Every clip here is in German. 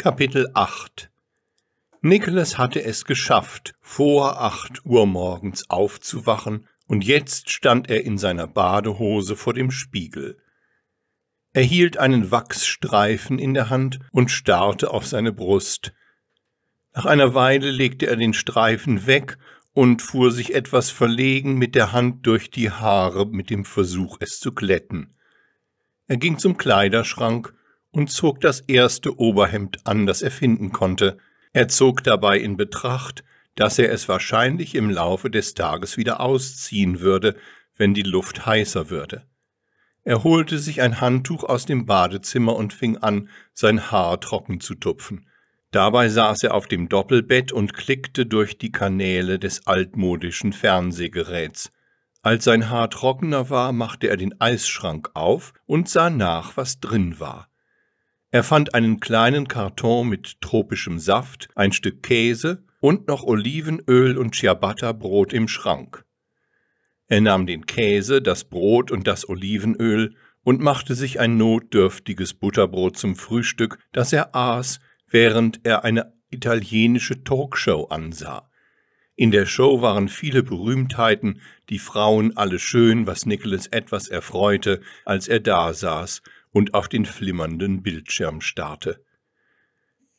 Kapitel 8 Nicholas hatte es geschafft, vor acht Uhr morgens aufzuwachen, und jetzt stand er in seiner Badehose vor dem Spiegel. Er hielt einen Wachsstreifen in der Hand und starrte auf seine Brust. Nach einer Weile legte er den Streifen weg und fuhr sich etwas verlegen mit der Hand durch die Haare mit dem Versuch, es zu glätten. Er ging zum Kleiderschrank und zog das erste Oberhemd an, das er finden konnte. Er zog dabei in Betracht, dass er es wahrscheinlich im Laufe des Tages wieder ausziehen würde, wenn die Luft heißer würde. Er holte sich ein Handtuch aus dem Badezimmer und fing an, sein Haar trocken zu tupfen. Dabei saß er auf dem Doppelbett und klickte durch die Kanäle des altmodischen Fernsehgeräts. Als sein Haar trockener war, machte er den Eisschrank auf und sah nach, was drin war. Er fand einen kleinen Karton mit tropischem Saft, ein Stück Käse und noch Olivenöl und Ciabatta-Brot im Schrank. Er nahm den Käse, das Brot und das Olivenöl und machte sich ein notdürftiges Butterbrot zum Frühstück, das er aß, während er eine italienische Talkshow ansah. In der Show waren viele Berühmtheiten, die Frauen alle schön, was Nicholas etwas erfreute, als er da saß und auf den flimmernden Bildschirm starrte.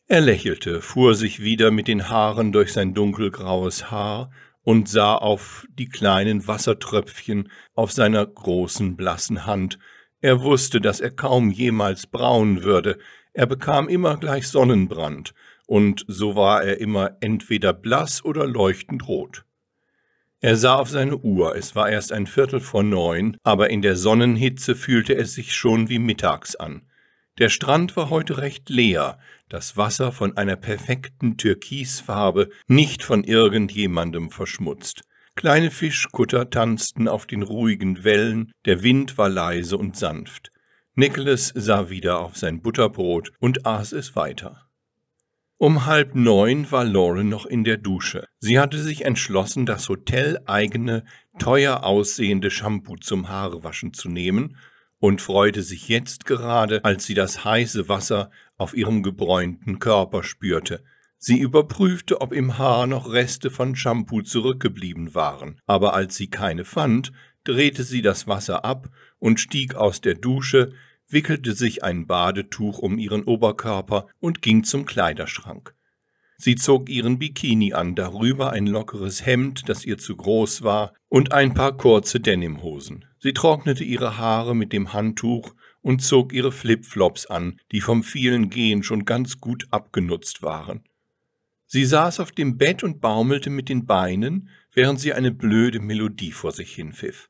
Er lächelte, fuhr sich wieder mit den Haaren durch sein dunkelgraues Haar und sah auf die kleinen Wassertröpfchen auf seiner großen blassen Hand. Er wusste, dass er kaum jemals braun würde, er bekam immer gleich Sonnenbrand, und so war er immer entweder blass oder leuchtend rot. Er sah auf seine Uhr, es war erst ein Viertel vor neun, aber in der Sonnenhitze fühlte es sich schon wie mittags an. Der Strand war heute recht leer, das Wasser von einer perfekten Türkisfarbe, nicht von irgendjemandem verschmutzt. Kleine Fischkutter tanzten auf den ruhigen Wellen, der Wind war leise und sanft. Nicholas sah wieder auf sein Butterbrot und aß es weiter. Um halb neun war Lauren noch in der Dusche. Sie hatte sich entschlossen, das hoteleigene, teuer aussehende Shampoo zum Haarewaschen zu nehmen und freute sich jetzt gerade, als sie das heiße Wasser auf ihrem gebräunten Körper spürte. Sie überprüfte, ob im Haar noch Reste von Shampoo zurückgeblieben waren, aber als sie keine fand, drehte sie das Wasser ab und stieg aus der Dusche, wickelte sich ein Badetuch um ihren Oberkörper und ging zum Kleiderschrank. Sie zog ihren Bikini an, darüber ein lockeres Hemd, das ihr zu groß war, und ein paar kurze Denimhosen. Sie trocknete ihre Haare mit dem Handtuch und zog ihre Flipflops an, die vom vielen Gehen schon ganz gut abgenutzt waren. Sie saß auf dem Bett und baumelte mit den Beinen, während sie eine blöde Melodie vor sich hinpfiff.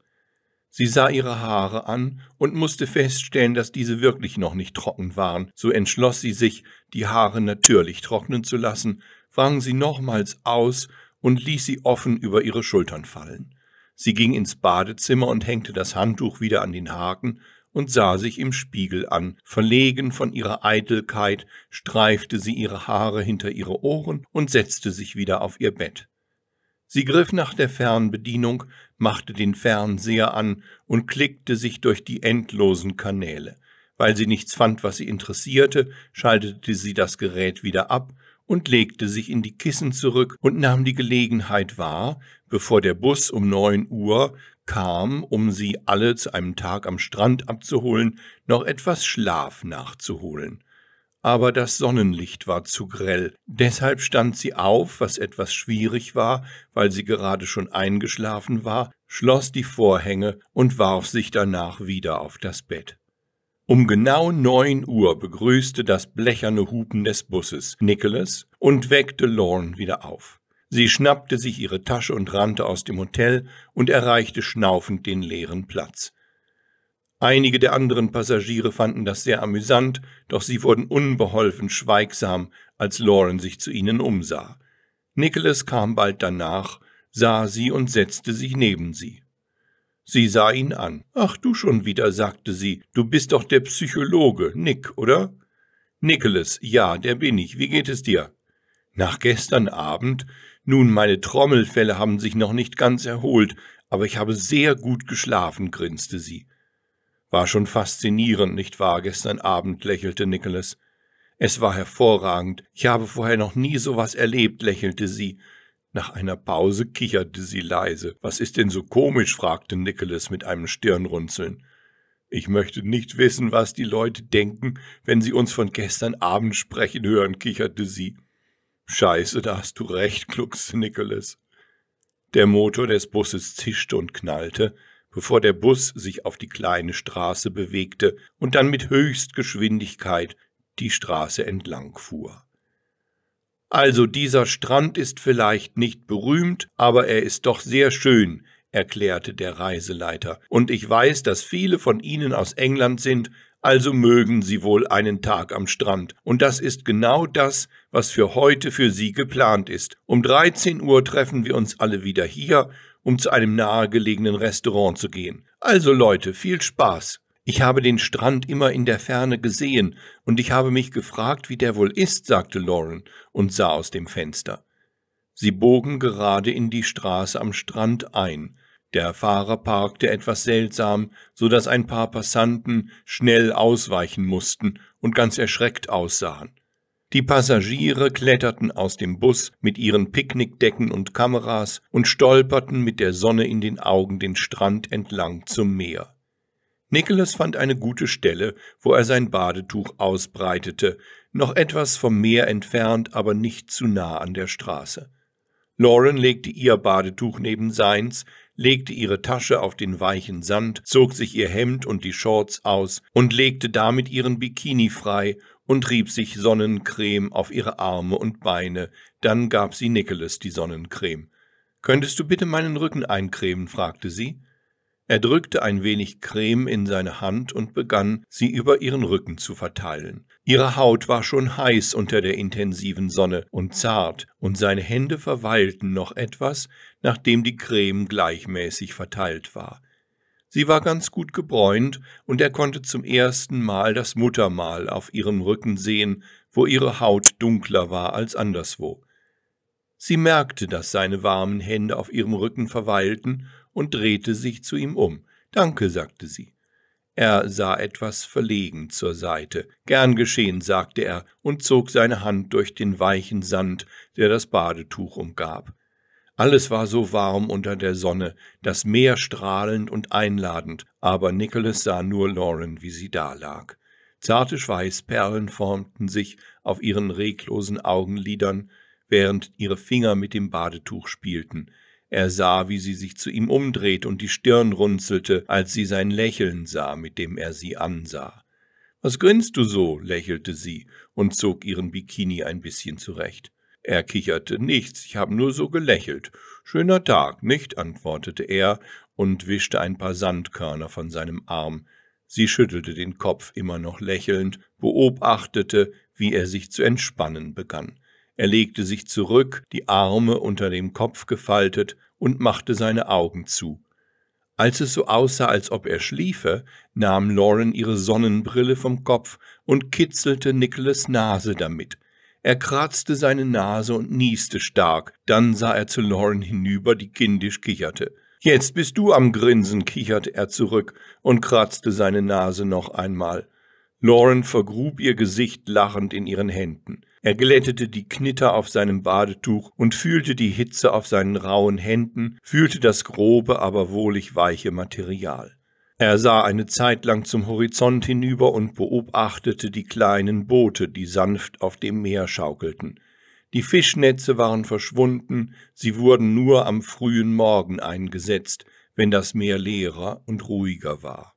Sie sah ihre Haare an und musste feststellen, dass diese wirklich noch nicht trocken waren. So entschloss sie sich, die Haare natürlich trocknen zu lassen, wang sie nochmals aus und ließ sie offen über ihre Schultern fallen. Sie ging ins Badezimmer und hängte das Handtuch wieder an den Haken und sah sich im Spiegel an. Verlegen von ihrer Eitelkeit streifte sie ihre Haare hinter ihre Ohren und setzte sich wieder auf ihr Bett. Sie griff nach der Fernbedienung, machte den Fernseher an und klickte sich durch die endlosen Kanäle. Weil sie nichts fand, was sie interessierte, schaltete sie das Gerät wieder ab und legte sich in die Kissen zurück und nahm die Gelegenheit wahr, bevor der Bus um neun Uhr kam, um sie alle zu einem Tag am Strand abzuholen, noch etwas Schlaf nachzuholen aber das Sonnenlicht war zu grell. Deshalb stand sie auf, was etwas schwierig war, weil sie gerade schon eingeschlafen war, schloss die Vorhänge und warf sich danach wieder auf das Bett. Um genau neun Uhr begrüßte das blecherne Hupen des Busses Nicholas und weckte Lorne wieder auf. Sie schnappte sich ihre Tasche und rannte aus dem Hotel und erreichte schnaufend den leeren Platz. Einige der anderen Passagiere fanden das sehr amüsant, doch sie wurden unbeholfen schweigsam, als Lauren sich zu ihnen umsah. Nicholas kam bald danach, sah sie und setzte sich neben sie. Sie sah ihn an. Ach du schon wieder, sagte sie, du bist doch der Psychologe, Nick, oder? Nicholas, ja, der bin ich. Wie geht es dir? Nach gestern Abend? Nun, meine Trommelfälle haben sich noch nicht ganz erholt, aber ich habe sehr gut geschlafen, grinste sie. War schon faszinierend, nicht wahr? Gestern Abend lächelte Nicholas. Es war hervorragend. Ich habe vorher noch nie so was erlebt, lächelte sie. Nach einer Pause kicherte sie leise. Was ist denn so komisch? fragte Nicholas mit einem Stirnrunzeln. Ich möchte nicht wissen, was die Leute denken, wenn sie uns von gestern Abend sprechen hören, kicherte sie. Scheiße, da hast du recht, gluckste Nicholas. Der Motor des Busses zischte und knallte, bevor der Bus sich auf die kleine Straße bewegte und dann mit Höchstgeschwindigkeit die Straße entlang fuhr. Also dieser Strand ist vielleicht nicht berühmt, aber er ist doch sehr schön, erklärte der Reiseleiter, und ich weiß, dass viele von Ihnen aus England sind, also mögen Sie wohl einen Tag am Strand, und das ist genau das, was für heute für Sie geplant ist. Um 13 Uhr treffen wir uns alle wieder hier um zu einem nahegelegenen Restaurant zu gehen. Also Leute, viel Spaß. Ich habe den Strand immer in der Ferne gesehen, und ich habe mich gefragt, wie der wohl ist, sagte Lauren und sah aus dem Fenster. Sie bogen gerade in die Straße am Strand ein. Der Fahrer parkte etwas seltsam, so dass ein paar Passanten schnell ausweichen mussten und ganz erschreckt aussahen. Die Passagiere kletterten aus dem Bus mit ihren Picknickdecken und Kameras und stolperten mit der Sonne in den Augen den Strand entlang zum Meer. Nicholas fand eine gute Stelle, wo er sein Badetuch ausbreitete, noch etwas vom Meer entfernt, aber nicht zu nah an der Straße. Lauren legte ihr Badetuch neben seins, legte ihre Tasche auf den weichen Sand, zog sich ihr Hemd und die Shorts aus und legte damit ihren Bikini frei und rieb sich Sonnencreme auf ihre Arme und Beine, dann gab sie Nicholas die Sonnencreme. Könntest du bitte meinen Rücken eincremen? fragte sie. Er drückte ein wenig Creme in seine Hand und begann, sie über ihren Rücken zu verteilen. Ihre Haut war schon heiß unter der intensiven Sonne und zart, und seine Hände verweilten noch etwas, nachdem die Creme gleichmäßig verteilt war. Sie war ganz gut gebräunt, und er konnte zum ersten Mal das Muttermal auf ihrem Rücken sehen, wo ihre Haut dunkler war als anderswo. Sie merkte, dass seine warmen Hände auf ihrem Rücken verweilten und drehte sich zu ihm um. Danke, sagte sie. Er sah etwas verlegen zur Seite. Gern geschehen, sagte er und zog seine Hand durch den weichen Sand, der das Badetuch umgab. Alles war so warm unter der Sonne, das Meer strahlend und einladend, aber Nicholas sah nur Lauren, wie sie dalag. Zarte Schweißperlen formten sich auf ihren reglosen Augenlidern, während ihre Finger mit dem Badetuch spielten. Er sah, wie sie sich zu ihm umdreht und die Stirn runzelte, als sie sein Lächeln sah, mit dem er sie ansah. Was grinst du so? lächelte sie und zog ihren Bikini ein bisschen zurecht. Er kicherte nichts, ich habe nur so gelächelt. Schöner Tag, nicht? antwortete er und wischte ein paar Sandkörner von seinem Arm. Sie schüttelte den Kopf immer noch lächelnd, beobachtete, wie er sich zu entspannen begann. Er legte sich zurück, die Arme unter dem Kopf gefaltet und machte seine Augen zu. Als es so aussah, als ob er schliefe, nahm Lauren ihre Sonnenbrille vom Kopf und kitzelte Nicholas Nase damit. Er kratzte seine Nase und nieste stark. Dann sah er zu Lauren hinüber, die kindisch kicherte. Jetzt bist du am Grinsen, kicherte er zurück und kratzte seine Nase noch einmal. Lauren vergrub ihr Gesicht lachend in ihren Händen. Er glättete die Knitter auf seinem Badetuch und fühlte die Hitze auf seinen rauen Händen, fühlte das grobe, aber wohlig weiche Material. Er sah eine Zeit lang zum Horizont hinüber und beobachtete die kleinen Boote, die sanft auf dem Meer schaukelten. Die Fischnetze waren verschwunden, sie wurden nur am frühen Morgen eingesetzt, wenn das Meer leerer und ruhiger war.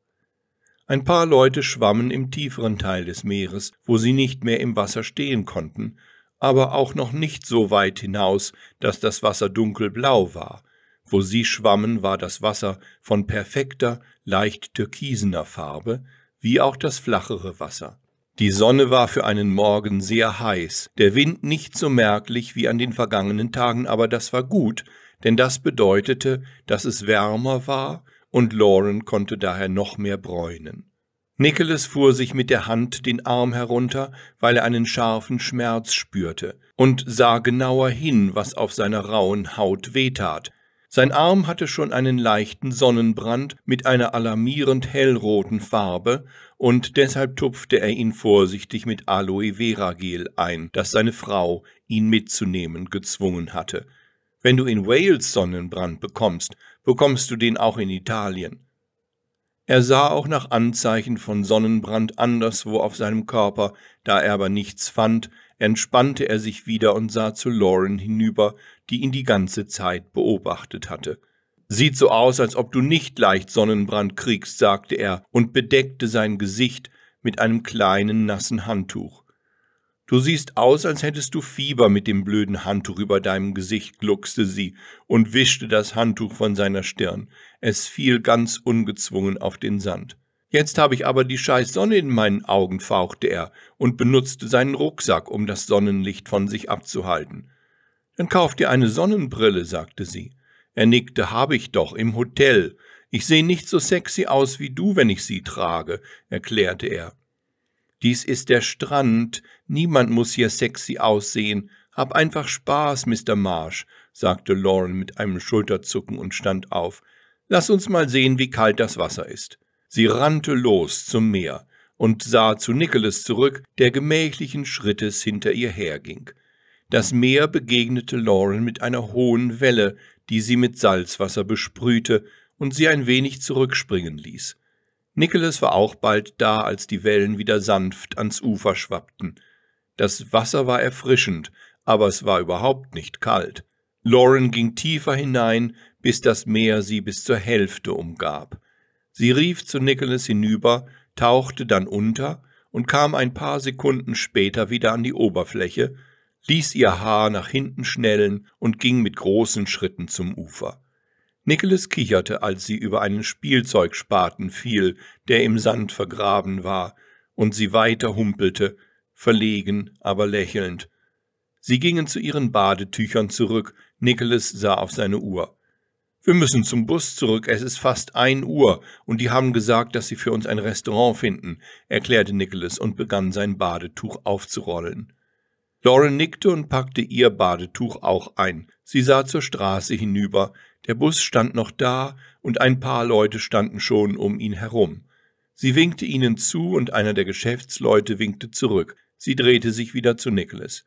Ein paar Leute schwammen im tieferen Teil des Meeres, wo sie nicht mehr im Wasser stehen konnten, aber auch noch nicht so weit hinaus, dass das Wasser dunkelblau war, wo sie schwammen, war das Wasser von perfekter, leicht türkisener Farbe, wie auch das flachere Wasser. Die Sonne war für einen Morgen sehr heiß, der Wind nicht so merklich wie an den vergangenen Tagen, aber das war gut, denn das bedeutete, dass es wärmer war und Lauren konnte daher noch mehr bräunen. Nicholas fuhr sich mit der Hand den Arm herunter, weil er einen scharfen Schmerz spürte, und sah genauer hin, was auf seiner rauen Haut wehtat, sein Arm hatte schon einen leichten Sonnenbrand mit einer alarmierend hellroten Farbe, und deshalb tupfte er ihn vorsichtig mit Aloe Vera Gel ein, das seine Frau ihn mitzunehmen gezwungen hatte. Wenn du in Wales Sonnenbrand bekommst, bekommst du den auch in Italien. Er sah auch nach Anzeichen von Sonnenbrand anderswo auf seinem Körper, da er aber nichts fand, entspannte er sich wieder und sah zu Lauren hinüber, die ihn die ganze Zeit beobachtet hatte. Sieht so aus, als ob du nicht leicht Sonnenbrand kriegst, sagte er und bedeckte sein Gesicht mit einem kleinen nassen Handtuch. Du siehst aus, als hättest du Fieber mit dem blöden Handtuch über deinem Gesicht, gluckste sie und wischte das Handtuch von seiner Stirn. Es fiel ganz ungezwungen auf den Sand. Jetzt habe ich aber die scheiß Sonne in meinen Augen, fauchte er und benutzte seinen Rucksack, um das Sonnenlicht von sich abzuhalten. Dann kauf dir eine Sonnenbrille, sagte sie. Er nickte, habe ich doch, im Hotel. Ich sehe nicht so sexy aus wie du, wenn ich sie trage, erklärte er. Dies ist der Strand, niemand muss hier sexy aussehen. Hab einfach Spaß, Mr. Marsh, sagte Lauren mit einem Schulterzucken und stand auf. Lass uns mal sehen, wie kalt das Wasser ist. Sie rannte los zum Meer und sah zu Nicholas zurück, der gemächlichen Schrittes hinter ihr herging. Das Meer begegnete Lauren mit einer hohen Welle, die sie mit Salzwasser besprühte und sie ein wenig zurückspringen ließ. Nicholas war auch bald da, als die Wellen wieder sanft ans Ufer schwappten. Das Wasser war erfrischend, aber es war überhaupt nicht kalt. Lauren ging tiefer hinein, bis das Meer sie bis zur Hälfte umgab. Sie rief zu Nicholas hinüber, tauchte dann unter und kam ein paar Sekunden später wieder an die Oberfläche, ließ ihr Haar nach hinten schnellen und ging mit großen Schritten zum Ufer. Nicholas kicherte, als sie über einen Spielzeugspaten fiel, der im Sand vergraben war, und sie weiter humpelte, verlegen, aber lächelnd. Sie gingen zu ihren Badetüchern zurück, Nicholas sah auf seine Uhr. Wir müssen zum Bus zurück, es ist fast ein Uhr, und die haben gesagt, dass sie für uns ein Restaurant finden, erklärte Nicholas und begann sein Badetuch aufzurollen. Lauren nickte und packte ihr Badetuch auch ein. Sie sah zur Straße hinüber. Der Bus stand noch da und ein paar Leute standen schon um ihn herum. Sie winkte ihnen zu und einer der Geschäftsleute winkte zurück. Sie drehte sich wieder zu Nicholas.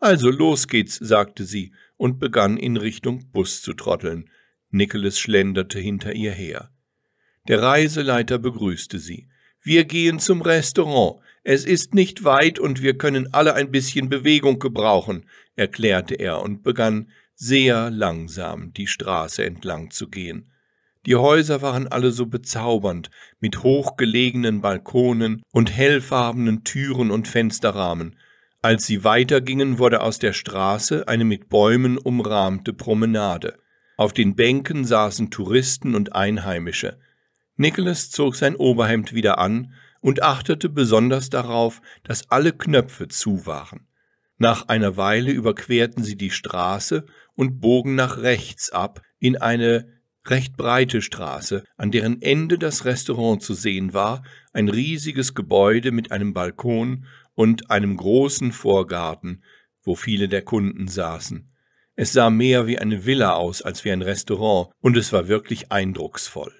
Also los geht's, sagte sie und begann in Richtung Bus zu trotteln. Nicholas schlenderte hinter ihr her. Der Reiseleiter begrüßte sie. Wir gehen zum Restaurant. Es ist nicht weit und wir können alle ein bisschen Bewegung gebrauchen, erklärte er und begann sehr langsam die Straße entlang zu gehen. Die Häuser waren alle so bezaubernd, mit hochgelegenen Balkonen und hellfarbenen Türen und Fensterrahmen. Als sie weitergingen, wurde aus der Straße eine mit Bäumen umrahmte Promenade. Auf den Bänken saßen Touristen und Einheimische. Nicholas zog sein Oberhemd wieder an und achtete besonders darauf, dass alle Knöpfe zu waren. Nach einer Weile überquerten sie die Straße und bogen nach rechts ab in eine recht breite Straße, an deren Ende das Restaurant zu sehen war, ein riesiges Gebäude mit einem Balkon und einem großen Vorgarten, wo viele der Kunden saßen. Es sah mehr wie eine Villa aus als wie ein Restaurant, und es war wirklich eindrucksvoll.